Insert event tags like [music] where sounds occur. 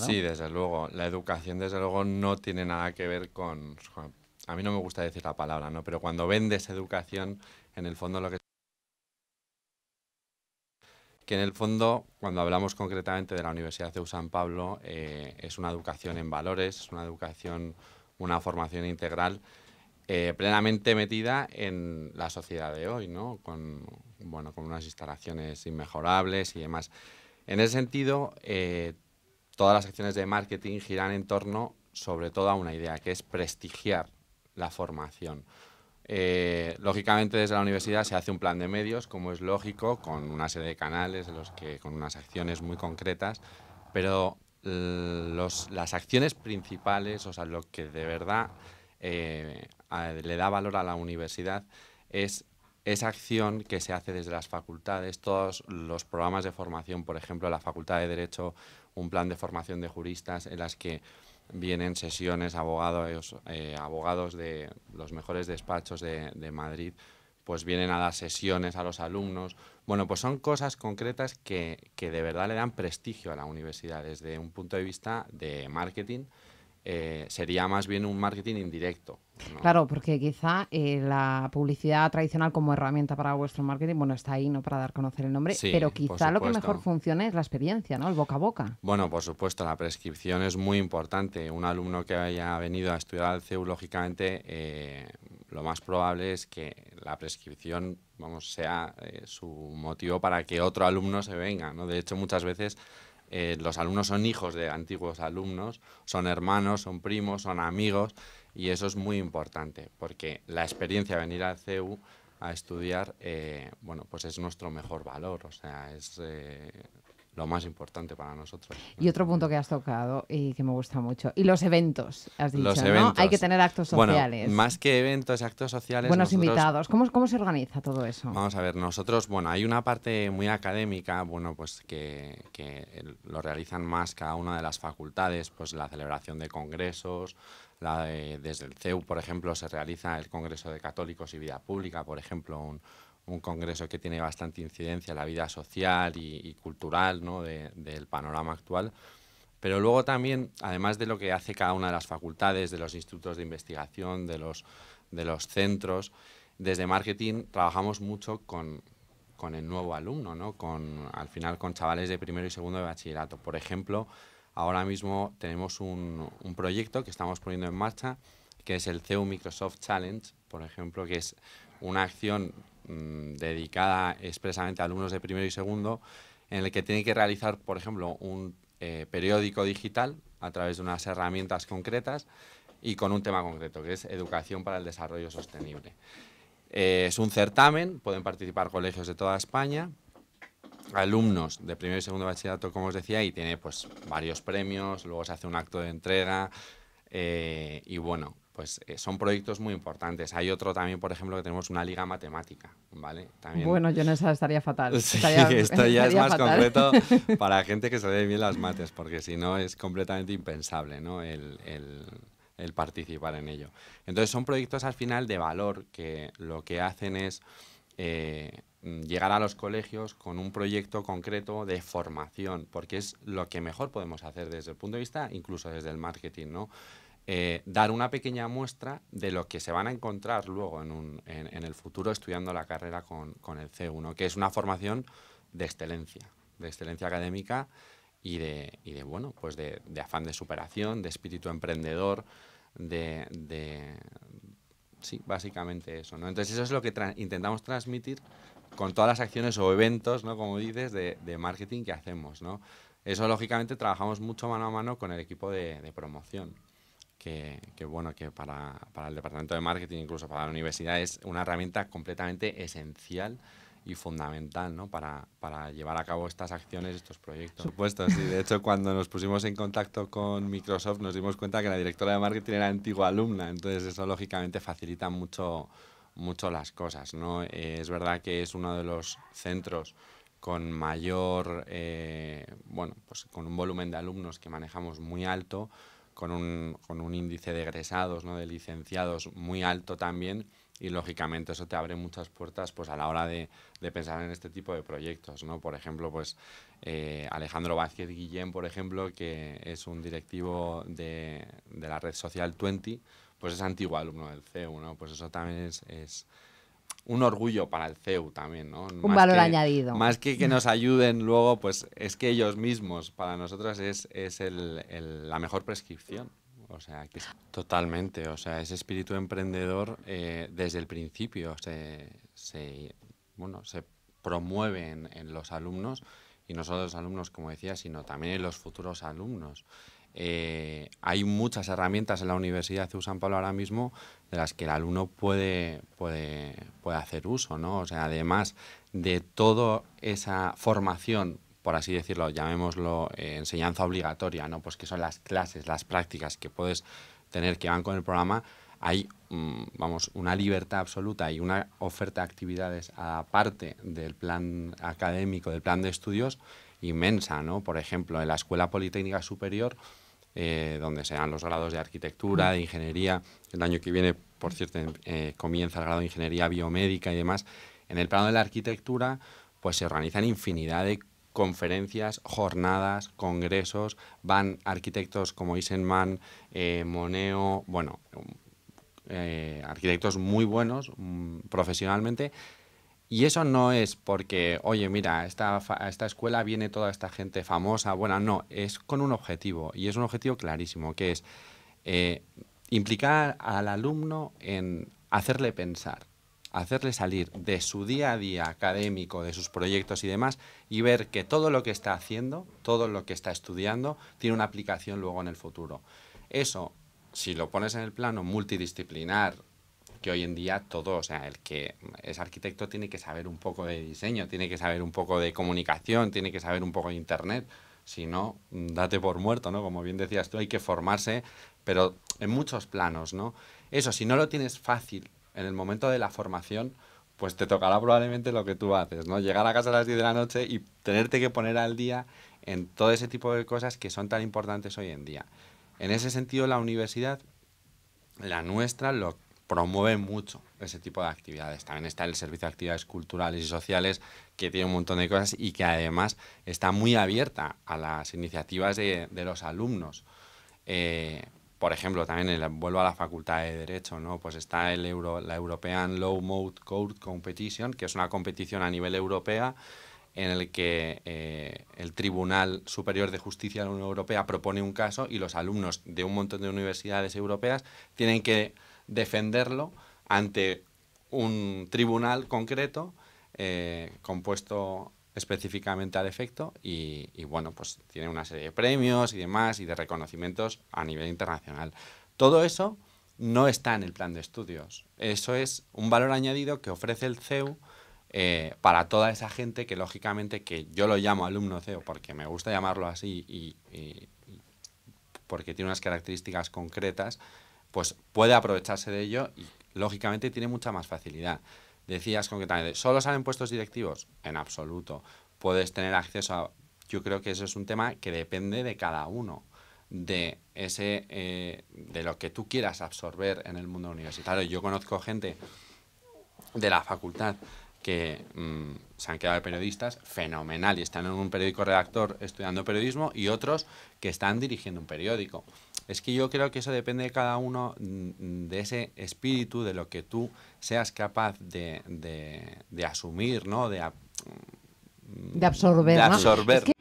Sí, desde luego. La educación, desde luego, no tiene nada que ver con... A mí no me gusta decir la palabra, ¿no? Pero cuando vendes educación, en el fondo lo que... Que en el fondo, cuando hablamos concretamente de la Universidad de San Pablo, eh, es una educación en valores, es una educación, una formación integral eh, plenamente metida en la sociedad de hoy, ¿no? Con, bueno, con unas instalaciones inmejorables y demás. En ese sentido, eh, todas las acciones de marketing giran en torno sobre todo a una idea, que es prestigiar la formación. Eh, lógicamente desde la universidad se hace un plan de medios, como es lógico, con una serie de canales, los que, con unas acciones muy concretas, pero las acciones principales, o sea, lo que de verdad le da valor a la universidad es esa acción que se hace desde las facultades, todos los programas de formación, por ejemplo, la Facultad de Derecho, un plan de formación de juristas en las que vienen sesiones, abogados, eh, abogados de los mejores despachos de, Madrid, pues vienen a dar sesiones a los alumnos. Bueno, pues son cosas concretas que, que, de verdad le dan prestigio a la universidad desde un punto de vista de marketing, eh, sería más bien un marketing indirecto. Claro, porque quizá eh, la publicidad tradicional como herramienta para vuestro marketing, bueno, está ahí, ¿no? Para dar a conocer el nombre, pero quizá lo que mejor funciona es la experiencia, ¿no? El boca a boca. Bueno, por supuesto, la prescripción es muy importante. Un alumno que haya venido a estudiar al CEU, lógicamente, eh, lo más probable es que la prescripción, vamos, sea su motivo para que otro alumno se venga, ¿no? De hecho, muchas veces eh, los alumnos son hijos de antiguos alumnos, son hermanos, son primos, son amigos, y eso es muy importante, porque la experiencia de venir al CEU a estudiar, eh, bueno, pues es nuestro mejor valor, o sea, es... Eh, lo más importante para nosotros. Y otro punto que has tocado y que me gusta mucho. Y los eventos, has dicho, ¿no? Hay que tener actos sociales. más que eventos, actos sociales. Buenos invitados. ¿Cómo, ¿Cómo se organiza todo eso? Vamos a ver, nosotros, bueno, hay una parte muy académica, bueno, pues que, lo realizan más cada una de las facultades, pues la celebración de congresos, la desde el CEU, por ejemplo, se realiza el Congreso de Católicos y Vida Pública, por ejemplo, un un congreso que tiene bastante incidencia en la vida social y, cultural ¿no? del panorama actual. Pero luego también, además de lo que hace cada una de las facultades, de los institutos de investigación, de los, de los centros, desde marketing trabajamos mucho con, el nuevo alumno, con, al final con chavales de primero y segundo de bachillerato. Por ejemplo, ahora mismo tenemos un, un proyecto que estamos poniendo en marcha, que es el CEU Microsoft Challenge, por ejemplo, que es una acción Mm, dedicada expresamente a alumnos de primero y segundo, en el que tienen que realizar, por ejemplo, un eh, periódico digital a través de unas herramientas concretas y con un tema concreto, que es educación para el desarrollo sostenible. Eh, es un certamen, pueden participar colegios de toda España, alumnos de primero y segundo bachillerato, como os decía, y tiene pues varios premios, luego se hace un acto de entrega eh, y bueno, pues eh, son proyectos muy importantes. Hay otro también, por ejemplo, que tenemos una liga matemática, ¿vale? Bueno, yo en esa estaría fatal. [laughs] [laughs] esto ya es más concreto [laughs] para gente que se bien las mates, porque si no es completamente impensable, ¿no? El, participar en ello. Entonces son proyectos al final de valor que lo que hacen es eh, llegar a los colegios con un proyecto concreto de formación, porque es lo que mejor podemos hacer desde el punto de vista, incluso desde el marketing, ¿no? Eh, dar una pequeña muestra de lo que se van a encontrar luego en, el futuro estudiando la carrera con, el C1, que es una formación de excelencia, de excelencia académica y de, bueno, pues de, afán de superación, de espíritu emprendedor, de, sí, básicamente eso. Entonces eso es lo que intentamos transmitir con todas las acciones o eventos, como dices, de, marketing que hacemos. Eso lógicamente trabajamos mucho mano a mano con el equipo de promoción que, bueno, que para, para, el departamento de marketing, incluso para la universidad, es una herramienta completamente esencial y fundamental ¿no? para, para, llevar a cabo estas acciones, estos proyectos. Por supuesto, sí. De hecho, cuando nos pusimos en contacto con Microsoft nos dimos cuenta que la directora de marketing era antigua alumna, entonces eso lógicamente facilita mucho, mucho las cosas. ¿no? Eh, es verdad que es uno de los centros con mayor, eh, bueno, pues con un volumen de alumnos que manejamos muy alto, con un, con un índice de egresados, ¿no? de licenciados muy alto también y lógicamente eso te abre muchas puertas pues a la hora de, pensar en este tipo de proyectos no por ejemplo pues eh, Alejandro Vázquez Guillén por ejemplo que es un directivo de, la red social 20 pues es antiguo alumno del CEU no pues eso también es un orgullo para el CEU también, ¿no? Un más valor que, añadido. Más que que nos [laughs] ayuden luego, pues es que ellos mismos, para nosotros es, es el, la mejor prescripción. O sea, que totalmente. O sea, ese espíritu emprendedor eh, desde el principio se, se, bueno, se promueve en, en los alumnos y no solo los alumnos, como decía, sino también en los futuros alumnos. Eh, hay muchas herramientas en la Universidad de San Pablo ahora mismo de las que el alumno puede, hacer uso, ¿no? O sea, además de toda esa formación por así decirlo, llamémoslo eh, enseñanza obligatoria, ¿no? Pues que son las clases, las prácticas que puedes tener que van con el programa, hay mm, vamos, una libertad absoluta y una oferta de actividades aparte del plan académico, del plan de estudios, inmensa, ¿no? Por ejemplo, en la Escuela Politécnica Superior, eh, donde se dan los grados de arquitectura, de ingeniería, el año que viene, por cierto, em, eh, comienza el grado de ingeniería biomédica y demás, en el plano de la arquitectura, pues se organizan infinidad de conferencias, jornadas, congresos, van arquitectos como Isenman, eh, Moneo, bueno, eh, arquitectos muy buenos mm, profesionalmente, y eso no es porque, oye, mira, esta, a esta escuela viene toda esta gente famosa, bueno, no, es con un objetivo, y es un objetivo clarísimo, que es eh, implicar al alumno en hacerle pensar, hacerle salir de su día a día académico, de sus proyectos y demás, y ver que todo lo que está haciendo, todo lo que está estudiando, tiene una aplicación luego en el futuro. Eso, si lo pones en el plano multidisciplinar, que hoy en día todo, o sea, el que es arquitecto tiene que saber un poco de diseño, tiene que saber un poco de comunicación, tiene que saber un poco de internet. Si no, date por muerto, ¿no? Como bien decías tú, hay que formarse, pero en muchos planos, ¿no? Eso, si no lo tienes fácil en el momento de la formación, pues te tocará probablemente lo que tú haces, ¿no? Llegar a casa a las 10 de la noche y tenerte que poner al día en todo ese tipo de cosas que son tan importantes hoy en día. En ese sentido, la universidad, la nuestra, lo que promueve mucho ese tipo de actividades. También está el Servicio de Actividades Culturales y Sociales, que tiene un montón de cosas y que además está muy abierta a las iniciativas de, los alumnos. Eh, por ejemplo, también vuelvo a la Facultad de Derecho, ¿no? Pues está el Euro, la European Low Mode Code Competition, que es una competición a nivel europea en el que eh, el Tribunal Superior de Justicia de la Unión Europea propone un caso y los alumnos de un montón de universidades europeas tienen que defenderlo ante un tribunal concreto eh, compuesto específicamente al efecto y, bueno, pues tiene una serie de premios y demás y de reconocimientos a nivel internacional. Todo eso no está en el plan de estudios. Eso es un valor añadido que ofrece el CEU eh, para toda esa gente que lógicamente, que yo lo llamo alumno CEU porque me gusta llamarlo así y porque tiene unas características concretas, pues puede aprovecharse de ello y lógicamente tiene mucha más facilidad. Decías concretamente, ¿solo salen puestos directivos? En absoluto. Puedes tener acceso a... Yo creo que eso es un tema que depende de cada uno, de, ese, eh, de lo que tú quieras absorber en el mundo universitario. Yo conozco gente de la facultad que mm, se han quedado periodistas, fenomenal, y están en un periódico redactor estudiando periodismo, y otros que están dirigiendo un periódico. Es que yo creo que eso depende de cada uno, mm, de ese espíritu, de lo que tú seas capaz de, de, de asumir, ¿no? De, de absorber.